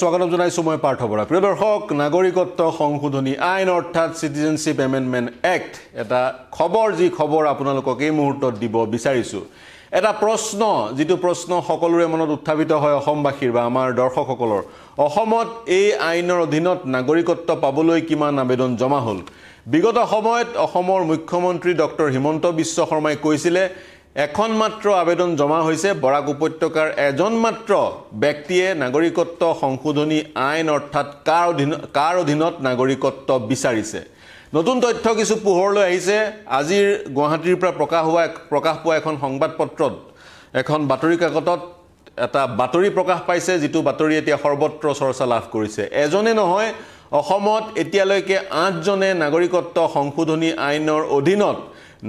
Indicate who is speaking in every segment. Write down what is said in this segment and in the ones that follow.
Speaker 1: স্বাগতম জনাইছোঁ মই পাৰ্থ বৰা প্ৰিয় দৰ্শক নাগৰিকত্ব সংশোধনী আইন অৰ্থাৎ চিটিজেনশ্বিপ এমেণ্ডমেণ্ট এক্ট এটা খবৰ যি খবৰ আপোনালোকক এই মুহূৰ্তত দিব বিচাৰিছোঁ এটা প্ৰশ্ন যিটো প্ৰশ্ন সকলোৰে মনত উত্থাপিত হয় অসমবাসীৰ বা আমাৰ দৰ্শকসকলৰ অসমত এই আইনৰ অধীনত নাগৰিকত্ব পাবলৈ কিমান আবেদন জমা হ'ল বিগত সময়ত অসমৰ মুখ্যমন্ত্ৰী ডক্টৰ হিমন্ত বিশ্ব শৰ্মাই কৈছিলে এখন মাত্ৰ আবেদন জমা হৈছে বৰাক উপত্যকাৰ এজন মাত্ৰ ব্যক্তিয়ে নাগৰিকত্ব সংশোধনী আইন অৰ্থাৎ কাৰ অধীন কাৰ অধীনত নাগৰিকত্ব বিচাৰিছে নতুন তথ্য কিছু পোহৰলৈ আহিছে আজিৰ গুৱাহাটীৰ পৰা প্ৰকাশ হোৱা প্ৰকাশ পোৱা এখন সংবাদ পত্ৰত এখন বাতৰি কাকতত এটা বাতৰি প্ৰকাশ পাইছে যিটো বাতৰি এতিয়া সৰ্বত্ৰ চৰ্চা লাভ কৰিছে এজনে নহয় অসমত এতিয়ালৈকে আঠজনে নাগৰিকত্ব সংশোধনী আইনৰ অধীনত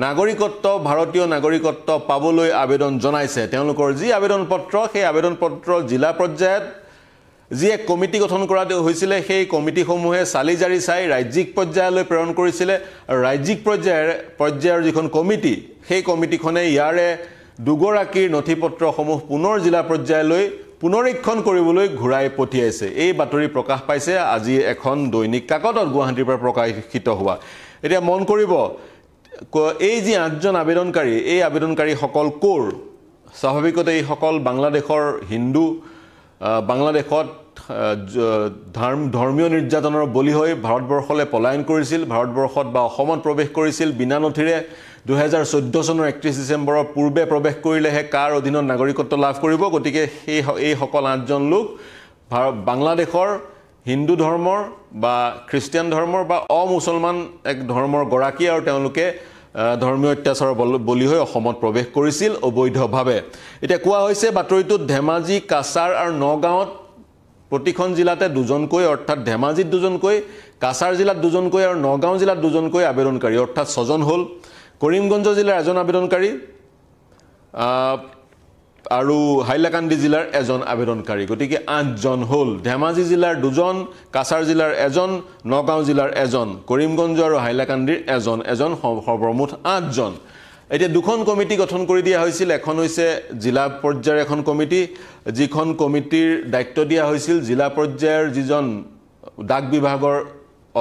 Speaker 1: নাগৰিকত্ব ভাৰতীয় নাগৰিকত্ব পাবলৈ আবেদন জনাইছে তেওঁলোকৰ যি আবেদন পত্ৰ সেই আবেদন পত্ৰ জিলা পৰ্যায়ত যি এক কমিটি গঠন কৰা হৈছিলে সেই কমিটিসমূহে চালি জাৰি চাই ৰাজ্যিক পৰ্যায়লৈ প্ৰেৰণ কৰিছিলে আৰু ৰাজ্যিক পৰ্যায়ৰ পৰ্যায়ৰ যিখন কমিটি সেই কমিটিখনে ইয়াৰে দুগৰাকীৰ নথি পত্ৰসমূহ পুনৰ জিলা পৰ্যায়লৈ পুনৰীক্ষণ কৰিবলৈ ঘূৰাই পঠিয়াইছে এই বাতৰি প্ৰকাশ পাইছে আজি এখন দৈনিক কাকতত গুৱাহাটীৰ পৰা প্ৰকাশিত হোৱা এতিয়া মন কৰিব এই যি আঠজন আবেদনকাৰী এই আবেদনকাৰীসকল ক'ৰ স্বাভাৱিকতে এইসকল বাংলাদেশৰ হিন্দু বাংলাদেশত ধৰ্ম ধৰ্মীয় নিৰ্যাতনৰ বলি হৈ ভাৰতবৰ্ষলৈ পলায়ন কৰিছিল ভাৰতবৰ্ষত বা অসমত প্ৰৱেশ কৰিছিল বিনা নথিৰে দুহেজাৰ চৈধ্য চনৰ একত্ৰিছ ডিচেম্বৰৰ পূৰ্বে প্ৰৱেশ কৰিলেহে কাৰ অধীনত নাগৰিকত্ব লাভ কৰিব গতিকে সেই এইসকল আঠজন লোক ভাৰ বাংলাদেশৰ হিন্দু ধৰ্মৰ বা খ্ৰীষ্টিয়ান ধৰ্মৰ বা অমুছলমান এক ধৰ্মৰ গৰাকী আৰু তেওঁলোকে ধৰ্মীয় অত্যাচাৰৰ বল বলি হৈ অসমত প্ৰৱেশ কৰিছিল অবৈধভাৱে এতিয়া কোৱা হৈছে বাতৰিটোত ধেমাজি কাছাৰ আৰু নগাঁৱত প্ৰতিখন জিলাতে দুজনকৈ অৰ্থাৎ ধেমাজিত দুজনকৈ কাছাৰ জিলাত দুজনকৈ আৰু নগাঁও জিলাত দুজনকৈ আবেদনকাৰী অৰ্থাৎ ছজন হ'ল কৰিমগঞ্জ জিলাৰ এজন আবেদনকাৰী আৰু হাইলাকান্দি জিলাৰ এজন আবেদনকাৰী গতিকে আঠজন হ'ল ধেমাজি জিলাৰ দুজন কাছাৰ জিলাৰ এজন নগাঁও জিলাৰ এজন কৰিমগঞ্জ আৰু হাইলাকান্দিৰ এজন এজন সৰ্বমুঠ আঠজন এতিয়া দুখন কমিটি গঠন কৰি দিয়া হৈছিল এখন হৈছে জিলা পৰ্যায়ৰ এখন কমিটি যিখন কমিটিৰ দায়িত্ব দিয়া হৈছিল জিলা পৰ্যায়ৰ যিজন ডাক বিভাগৰ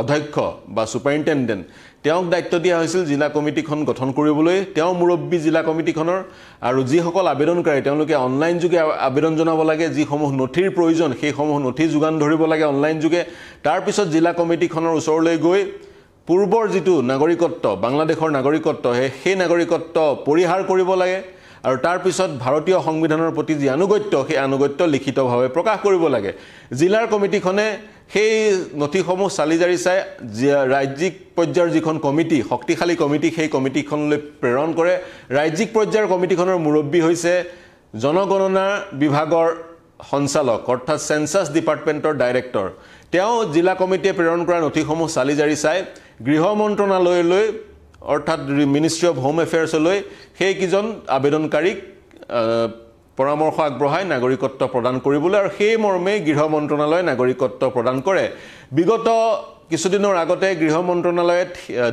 Speaker 1: অধ্যক্ষ বা ছুপাৰিণ্টেণ্ডেণ্ট তেওঁক দায়িত্ব দিয়া হৈছিল জিলা কমিটিখন গঠন কৰিবলৈ তেওঁ মুৰব্বী জিলা কমিটিখনৰ আৰু যিসকল আবেদনকাৰী তেওঁলোকে অনলাইন যোগে আবেদন জনাব লাগে যিসমূহ নথিৰ প্ৰয়োজন সেইসমূহ নথি যোগান ধৰিব লাগে অনলাইন যোগে তাৰপিছত জিলা কমিটিখনৰ ওচৰলৈ গৈ পূৰ্বৰ যিটো নাগৰিকত্ব বাংলাদেশৰ নাগৰিকত্ব সেই সেই নাগৰিকত্ব পৰিহাৰ কৰিব লাগে আৰু তাৰপিছত ভাৰতীয় সংবিধানৰ প্ৰতি যি আনুগত্য সেই আনুগত্য লিখিতভাৱে প্ৰকাশ কৰিব লাগে জিলাৰ কমিটিখনে সেই নথিসমূহ চালি জাৰি চাই ৰাজ্যিক পৰ্যায়ৰ যিখন কমিটি শক্তিশালী কমিটি সেই কমিটিখনলৈ প্ৰেৰণ কৰে ৰাজ্যিক পৰ্যায়ৰ কমিটিখনৰ মুৰব্বী হৈছে জনগণনা বিভাগৰ সঞ্চালক অৰ্থাৎ চেঞ্চাছ ডিপাৰ্টমেণ্টৰ ডাইৰেক্টৰ তেওঁ জিলা কমিটিয়ে প্ৰেৰণ কৰা নথিসমূহ চালি জাৰি চাই গৃহ মন্ত্ৰণালয়লৈ অৰ্থাৎ মিনিষ্ট্ৰি অফ হোম এফেয়াৰ্ছলৈ সেইকেইজন আবেদনকাৰীক পৰামৰ্শ আগবঢ়াই নাগৰিকত্ব প্ৰদান কৰিবলৈ আৰু সেই মৰ্মেই গৃহ মন্ত্ৰণালয়ে নাগৰিকত্ব প্ৰদান কৰে বিগত কিছুদিনৰ আগতে গৃহ মন্ত্ৰণালয়ে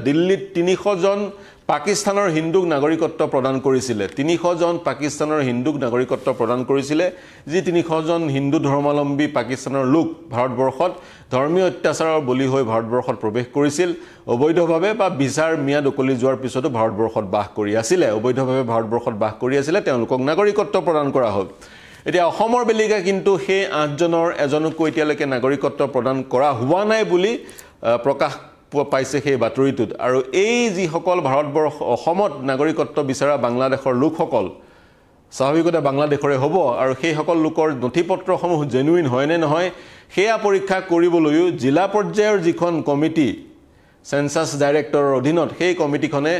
Speaker 1: দিল্লীত তিনিশজন পাকিস্তানৰ হিন্দুক নাগৰিকত্ব প্ৰদান কৰিছিলে তিনিশজন পাকিস্তানৰ হিন্দুক নাগৰিকত্ব প্ৰদান কৰিছিলে যি তিনিশজন হিন্দু ধৰ্মাৱলম্বী পাকিস্তানৰ লোক ভাৰতবৰ্ষত ধৰ্মীয় অত্যাচাৰৰ বলি হৈ ভাৰতবৰ্ষত প্ৰৱেশ কৰিছিল অবৈধভাৱে বা বিচাৰ ম্যাদ উকলি যোৱাৰ পিছতো ভাৰতবৰ্ষত বাস কৰি আছিলে অবৈধভাৱে ভাৰতবৰ্ষত বাস কৰি আছিলে তেওঁলোকক নাগৰিকত্ব প্ৰদান কৰা হ'ল এতিয়া অসমৰ বেলিকা কিন্তু সেই আঠজনৰ এজনকো এতিয়ালৈকে নাগৰিকত্ব প্ৰদান কৰা হোৱা নাই বুলি প্ৰকাশ পাইছে সেই বাতৰিটোত আৰু এই যিসকল ভাৰতবৰ্ষ অসমত নাগৰিকত্ব বিচৰা বাংলাদেশৰ লোকসকল স্বাভাৱিকতে বাংলাদেশৰে হ'ব আৰু সেইসকল লোকৰ নথি পত্ৰসমূহ জেনুইন হয় নে নহয় সেয়া পৰীক্ষা কৰিবলৈও জিলা পৰ্যায়ৰ যিখন কমিটি চেঞ্চাছ ডাইৰেক্টৰৰ অধীনত সেই কমিটিখনে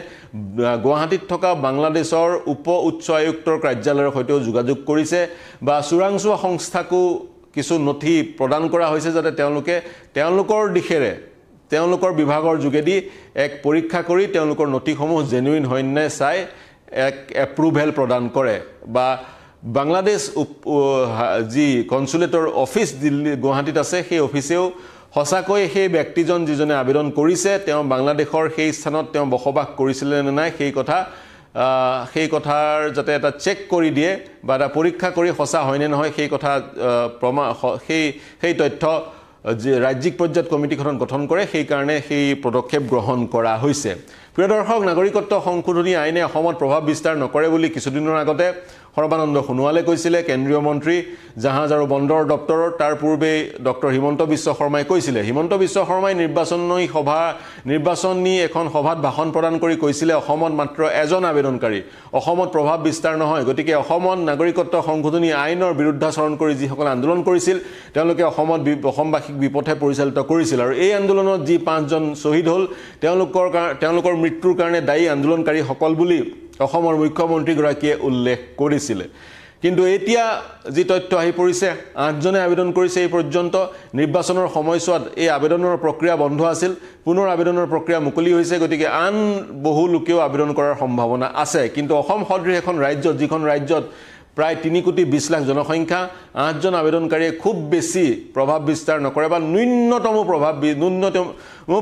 Speaker 1: গুৱাহাটীত থকা বাংলাদেশৰ উপ উচ্চ আয়ুক্তৰ কাৰ্যালয়ৰ সৈতেও যোগাযোগ কৰিছে বা চোৰাংচোৱা সংস্থাকো কিছু নথি প্ৰদান কৰা হৈছে যাতে তেওঁলোকে তেওঁলোকৰ দিশেৰে তেওঁলোকৰ বিভাগৰ যোগেদি এক পৰীক্ষা কৰি তেওঁলোকৰ নথিসমূহ জেনুইন হয়নে চাই এক এপ্ৰুভেল প্ৰদান কৰে বা বাংলাদেশ যি কনচুলেটৰ অফিচ দিল্লী গুৱাহাটীত আছে সেই অফিচেও সঁচাকৈ সেই ব্যক্তিজন যিজনে আবেদন কৰিছে তেওঁ বাংলাদেশৰ সেই স্থানত তেওঁ বসবাস কৰিছিলে নে নাই সেই কথা সেই কথাৰ যাতে এটা চেক কৰি দিয়ে বা এটা পৰীক্ষা কৰি সঁচা হয়নে নহয় সেই কথা প্ৰমাণ সেই সেই তথ্য যে ৰাজ্যিক পৰ্যায়ত কমিটিখন গঠন কৰে সেইকাৰণে সেই পদক্ষেপ গ্ৰহণ কৰা হৈছে প্ৰিয় দৰ্শক নাগৰিকত্ব সংশোধনী আইনে অসমত প্ৰভাৱ বিস্তাৰ নকৰে বুলি কিছুদিনৰ আগতে সৰ্বানন্দ সোণোৱালে কৈছিলে কেন্দ্ৰীয় মন্ত্ৰী জাহাজ আৰু বন্দৰ দপ্তৰৰ তাৰ পূৰ্বেই ডক্টৰ হিমন্ত বিশ্ব শৰ্মাই কৈছিলে হিমন্ত বিশ্ব শৰ্মাই নিৰ্বাচনী সভা নিৰ্বাচনী এখন সভাত ভাষণ প্ৰদান কৰি কৈছিলে অসমত মাত্ৰ এজন আবেদনকাৰী অসমত প্ৰভাৱ বিস্তাৰ নহয় গতিকে অসমত নাগৰিকত্ব সংশোধনী আইনৰ বিৰুদ্ধাচৰণ কৰি যিসকল আন্দোলন কৰিছিল তেওঁলোকে অসমত অসমবাসীক বিপথে পৰিচালিত কৰিছিল আৰু এই আন্দোলনত যি পাঁচজন শ্বহীদ হ'ল তেওঁলোকৰ তেওঁলোকৰ মৃত্যুৰ কাৰণে দায়ী আন্দোলনকাৰীসকল বুলি অসমৰ মুখ্যমন্ত্ৰীগৰাকীয়ে উল্লেখ কৰিছিলে কিন্তু এতিয়া যি তথ্য আহি পৰিছে আঠজনে আবেদন কৰিছে এই পৰ্যন্ত নিৰ্বাচনৰ সময়ছোৱাত এই আবেদনৰ প্ৰক্ৰিয়া বন্ধ আছিল পুনৰ আবেদনৰ প্ৰক্ৰিয়া মুকলি হৈছে গতিকে আন বহু লোকেও আবেদন কৰাৰ সম্ভাৱনা আছে কিন্তু অসম সদৃশ এখন ৰাজ্যত যিখন ৰাজ্যত প্ৰায় তিনি কোটি বিছ লাখ জনসংখ্যা আঠজন আবেদনকাৰীয়ে খুব বেছি প্ৰভাৱ বিস্তাৰ নকৰে বা ন্যূনতমো প্ৰভাৱ ন্যূনতম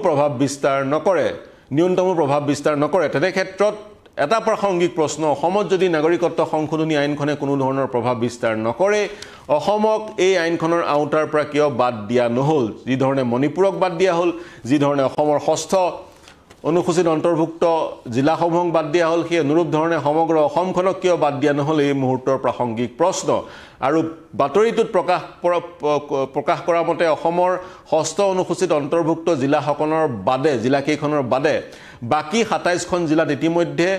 Speaker 1: প্ৰভাৱ বিস্তাৰ নকৰে ন্যূনতমো প্ৰভাৱ বিস্তাৰ নকৰে তেনেক্ষেত্ৰত এটা প্ৰাসংগিক প্ৰশ্ন অসমত যদি নাগৰিকত্ব সংশোধনী আইনখনে কোনো ধৰণৰ প্ৰভাৱ বিস্তাৰ নকৰে অসমক এই আইনখনৰ আওতাৰ পৰা কিয় বাদ দিয়া নহ'ল যিধৰণে মণিপুৰক বাদ দিয়া হ'ল যিধৰণে অসমৰ ষষ্ঠ অনুসূচিত অন্তৰ্ভুক্ত জিলাসমূহক বাদ দিয়া হ'ল সেই অনুৰূপ ধৰণে সমগ্ৰ অসমখনক কিয় বাদ দিয়া নহ'ল এই মুহূৰ্তৰ প্ৰাসংগিক প্ৰশ্ন আৰু বাতৰিটোত প্ৰকাশ প্ৰকাশ কৰা মতে অসমৰ ষষ্ঠ অনুসূচিত অন্তৰ্ভুক্ত জিলাসকলৰ বাদে জিলাকেইখনৰ বাদে বাকী সাতাইছখন জিলাত ইতিমধ্যে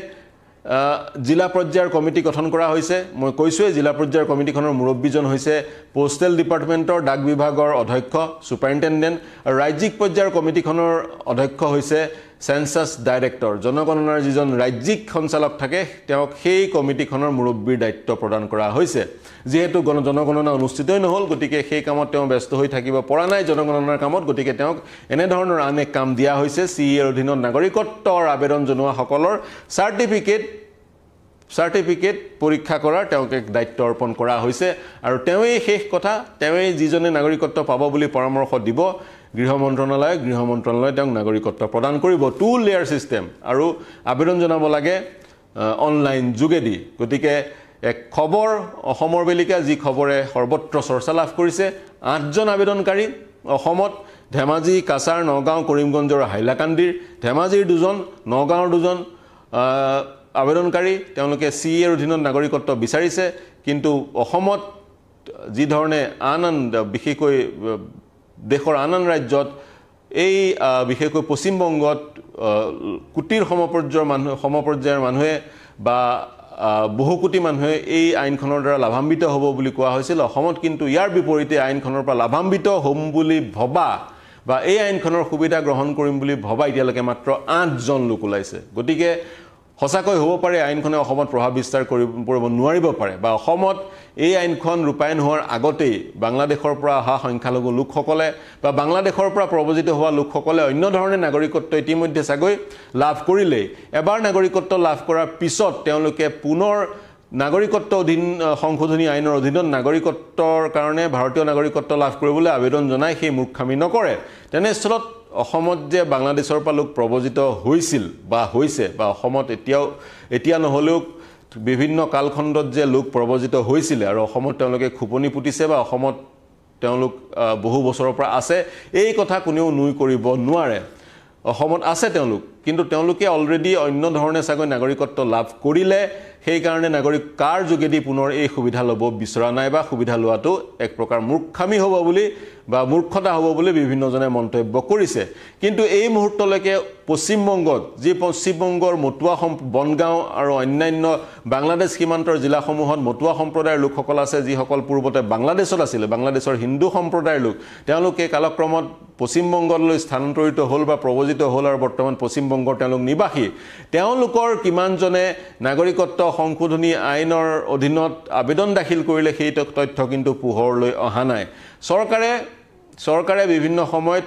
Speaker 1: জিলা পৰ্যায়ৰ কমিটি গঠন কৰা হৈছে মই কৈছোঁৱেই জিলা পৰ্যায়ৰ কমিটিখনৰ মুৰব্বীজন হৈছে পষ্টেল ডিপাৰ্টমেণ্টৰ ডাক বিভাগৰ অধ্যক্ষ ছুপাৰিণ্টেণ্ডেণ্ট আৰু ৰাজ্যিক পৰ্যায়ৰ কমিটিখনৰ অধ্যক্ষ হৈছে চেঞ্চাছ ডাইৰেক্টৰ জনগণনাৰ যিজন ৰাজ্যিক সঞ্চালক থাকে তেওঁক সেই কমিটিখনৰ মুৰব্বীৰ দায়িত্ব প্ৰদান কৰা হৈছে যিহেতু গণ জনগণনা অনুষ্ঠিতই নহ'ল গতিকে সেই কামত তেওঁ ব্যস্ত হৈ থাকিব পৰা নাই জনগণনাৰ কামত গতিকে তেওঁক এনেধৰণৰ আন এক কাম দিয়া হৈছে চি এৰ অধীনত নাগৰিকত্বৰ আবেদন জনোৱা জনোৱাসকলৰ চাৰ্টিফিকেট চাৰ্টিফিকেট পৰীক্ষা কৰাৰ তেওঁক এক দায়িত্ব অৰ্পণ কৰা হৈছে আৰু তেওঁৱেই শেষ কথা তেওঁৱেই যিজনে নাগৰিকত্ব পাব বুলি পৰামৰ্শ দিব গৃহ মন্ত্ৰণালয়ে গৃহ মন্ত্ৰালয়ে তেওঁক নাগৰিকত্ব প্ৰদান কৰিব টু লেয়াৰ ছিষ্টেম আৰু আবেদন জনাব লাগে অনলাইন যোগেদি গতিকে এক খবৰ অসমৰ বেলিকা যি খবৰে সৰ্বত্ৰ চৰ্চা লাভ কৰিছে আঠজন আবেদনকাৰী অসমত ধেমাজি কাছাৰ নগাঁও কৰিমগঞ্জ আৰু হাইলাকান্দিৰ ধেমাজিৰ দুজন নগাঁৱৰ দুজন আবেদনকাৰী তেওঁলোকে চি এৰ অধীনত নাগৰিকত্ব বিচাৰিছে কিন্তু অসমত যিধৰণে আন আন বিশেষকৈ দেশৰ আন আন ৰাজ্যত এই বিশেষকৈ পশ্চিমবংগত কোটিৰ সমপৰ্যায়ৰ মানুহ সমপৰ্যায়ৰ মানুহে বা বহু কোটি মানুহে এই আইনখনৰ দ্বাৰা লাভাম্বিত হ'ব বুলি কোৱা হৈছিল অসমত কিন্তু ইয়াৰ বিপৰীতে আইনখনৰ পৰা লাভাম্বিত হ'ম বুলি ভবা বা এই আইনখনৰ সুবিধা গ্ৰহণ কৰিম বুলি ভবা এতিয়ালৈকে মাত্ৰ আঠজন লোক ওলাইছে গতিকে সঁচাকৈ হ'ব পাৰে আইনখনে অসমত প্ৰভাৱ বিস্তাৰ কৰিব নোৱাৰিব পাৰে বা অসমত এই আইনখন ৰূপায়ণ হোৱাৰ আগতেই বাংলাদেশৰ পৰা অহা সংখ্যালঘু লোকসকলে বা বাংলাদেশৰ পৰা প্ৰৱজিত হোৱা লোকসকলে অন্য ধৰণে নাগৰিকত্ব ইতিমধ্যে চাগৈ লাভ কৰিলেই এবাৰ নাগৰিকত্ব লাভ কৰাৰ পিছত তেওঁলোকে পুনৰ নাগৰিকত্ব অধীন সংশোধনী আইনৰ অধীনত নাগৰিকত্বৰ কাৰণে ভাৰতীয় নাগৰিকত্ব লাভ কৰিবলৈ আবেদন জনাই সেই মূৰ্খামি নকৰে তেনেস্থলত অসমত যে বাংলাদেশৰ পৰা লোক প্ৰব্ৰজিত হৈছিল বা হৈছে বা অসমত এতিয়াও এতিয়া নহ'লেও বিভিন্ন কালখণ্ডত যে লোক প্ৰৱজিত হৈছিলে আৰু অসমত তেওঁলোকে খোপনি পুতিছে বা অসমত তেওঁলোক বহু বছৰৰ পৰা আছে এই কথা কোনেও নুই কৰিব নোৱাৰে অসমত আছে তেওঁলোক কিন্তু তেওঁলোকে অলৰেডি অন্য ধৰণে চাগৈ নাগৰিকত্ব লাভ কৰিলে সেইকাৰণে নাগৰিক কাৰ যোগেদি পুনৰ এই সুবিধা ল'ব বিচৰা নাই বা সুবিধা লোৱাটো এক প্ৰকাৰ মূৰ্খামী হ'ব বুলি বা মূৰ্খতা হ'ব বুলি বিভিন্নজনে মন্তব্য কৰিছে কিন্তু এই মুহূৰ্তলৈকে পশ্চিমবংগত যি পশ্চিমবংগৰ মতুৱা সম বনগাঁও আৰু অন্যান্য বাংলাদেশ সীমান্তৰ জিলাসমূহত মতুৱা সম্প্ৰদায়ৰ লোকসকল আছে যিসকল পূৰ্বতে বাংলাদেশত আছিলে বাংলাদেশৰ হিন্দু সম্প্ৰদায়ৰ লোক তেওঁলোকে কালক্ৰমত পশ্চিমবংগলৈ স্থানান্তৰিত হ'ল বা প্ৰৱজিত হ'ল আৰু বৰ্তমান পশ্চিমবংগ পশ্চিমবংগৰ তেওঁলোক নিবাসী তেওঁলোকৰ কিমানজনে নাগৰিকত্ব সংশোধনী আইনৰ অধীনত আবেদন দাখিল কৰিলে সেই তথ্য কিন্তু পোহৰলৈ অহা নাই চৰকাৰে চৰকাৰে বিভিন্ন সময়ত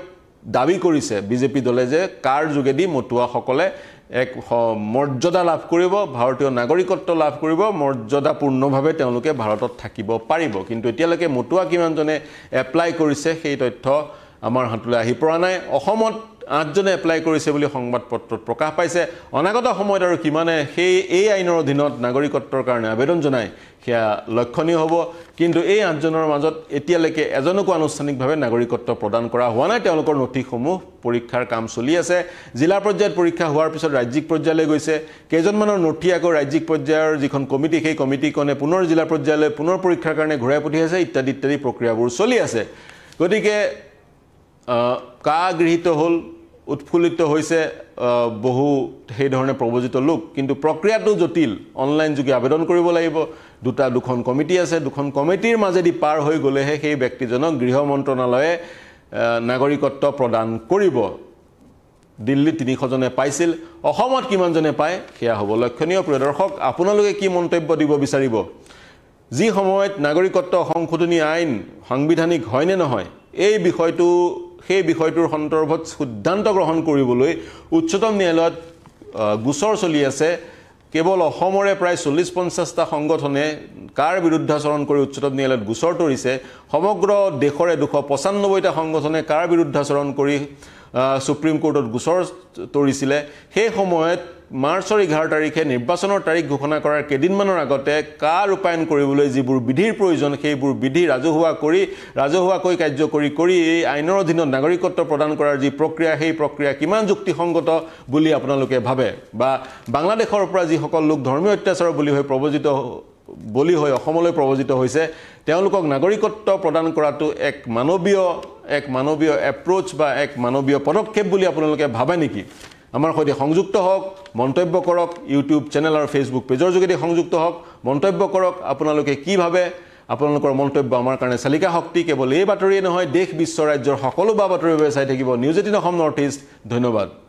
Speaker 1: দাবী কৰিছে বিজেপি দলে যে কাৰ যোগেদি মতুৱাসকলে এক মৰ্যাদা লাভ কৰিব ভাৰতীয় নাগৰিকত্ব লাভ কৰিব মৰ্যাদাপূৰ্ণভাৱে তেওঁলোকে ভাৰতত থাকিব পাৰিব কিন্তু এতিয়ালৈকে মতুৱা কিমানজনে এপ্লাই কৰিছে সেই তথ্য আমাৰ হাতলৈ আহি পৰা নাই অসমত আঠজনে এপ্লাই কৰিছে বুলি সংবাদ পত্ৰত প্ৰকাশ পাইছে অনাগত সময়ত আৰু কিমানে সেই এই আইনৰ অধীনত নাগৰিকত্বৰ কাৰণে আবেদন জনায় সেয়া লক্ষণীয় হ'ব কিন্তু এই আঠজনৰ মাজত এতিয়ালৈকে এজনকো আনুষ্ঠানিকভাৱে নাগৰিকত্ব প্ৰদান কৰা হোৱা নাই তেওঁলোকৰ নথিসমূহ পৰীক্ষাৰ কাম চলি আছে জিলা পৰ্যায়ত পৰীক্ষা হোৱাৰ পিছত ৰাজ্যিক পৰ্যায়লৈ গৈছে কেইজনমানৰ নথি আকৌ ৰাজ্যিক পৰ্যায়ৰ যিখন কমিটি সেই কমিটিখনে পুনৰ জিলা পৰ্যায়লৈ পুনৰ পৰীক্ষাৰ কাৰণে ঘূৰাই পঠিয়াইছে ইত্যাদি ইত্যাদি প্ৰক্ৰিয়াবোৰ চলি আছে গতিকে কা গৃহীত হ'ল উৎফুল্লিত হৈছে বহু সেইধৰণে প্ৰব্ৰজিত লোক কিন্তু প্ৰক্ৰিয়াটো জটিল অনলাইন যোগে আবেদন কৰিব লাগিব দুটা দুখন কমিটি আছে দুখন কমিটিৰ মাজেদি পাৰ হৈ গ'লেহে সেই ব্যক্তিজনক গৃহ মন্ত্ৰণালয়ে নাগৰিকত্ব প্ৰদান কৰিব দিল্লীত তিনিশজনে পাইছিল অসমত কিমানজনে পায় সেয়া হ'ব লক্ষণীয় প্ৰিয় দৰ্শক আপোনালোকে কি মন্তব্য দিব বিচাৰিব যি সময়ত নাগৰিকত্ব সংশোধনী আইন সাংবিধানিক হয়নে নহয় এই বিষয়টো সেই বিষয়টোৰ সন্দৰ্ভত সিদ্ধান্ত গ্ৰহণ কৰিবলৈ উচ্চতম ন্যায়ালয়ত গোচৰ চলি আছে কেৱল অসমৰে প্ৰায় চল্লিছ পঞ্চাছটা সংগঠনে কাৰ বিৰুদ্ধাচৰণ কৰি উচ্চতম ন্যায়ালয়ত গোচৰ তৰিছে সমগ্ৰ দেশৰে দুশ পঁচানব্বৈটা সংগঠনে কাৰ বিৰুদ্ধাচৰণ কৰি ছুপ্ৰিম কোৰ্টত গোচৰ তৰিছিলে সেই সময়ত মাৰ্চৰ এঘাৰ তাৰিখে নিৰ্বাচনৰ তাৰিখ ঘোষণা কৰাৰ কেইদিনমানৰ আগতে কা ৰূপায়ণ কৰিবলৈ যিবোৰ বিধিৰ প্ৰয়োজন সেইবোৰ বিধি ৰাজহুৱা কৰি ৰাজহুৱাকৈ কাৰ্যকৰী কৰি এই আইনৰ অধীনত নাগৰিকত্ব প্ৰদান কৰাৰ যি প্ৰক্ৰিয়া সেই প্ৰক্ৰিয়া কিমান যুক্তিসংগত বুলি আপোনালোকে ভাবে বা বাংলাদেশৰ পৰা যিসকল লোক ধৰ্মীয় অত্যাচাৰৰ বুলি হৈ প্ৰৱজিত বলি হৈ অসমলৈ প্ৰৱজিত হৈছে তেওঁলোকক নাগৰিকত্ব প্ৰদান কৰাটো এক মানৱীয় এক মানৱীয় এপ্ৰ'চ বা এক মানৱীয় পদক্ষেপ বুলি আপোনালোকে ভাবে নেকি আমাৰ সৈতে সংযুক্ত হওক মন্তব্য কৰক ইউটিউব চেনেল আৰু ফেচবুক পেজৰ যোগেদি সংযুক্ত হওক মন্তব্য কৰক আপোনালোকে কিভাৱে আপোনালোকৰ মন্তব্য আমাৰ কাৰণে চালিকা শক্তি কেৱল এই বাতৰিয়ে নহয় দেশ বিশ্ব ৰাজ্যৰ সকলো বা বাতৰিৰ বাবে চাই থাকিব news eighteen Assam north east ধন্যবাদ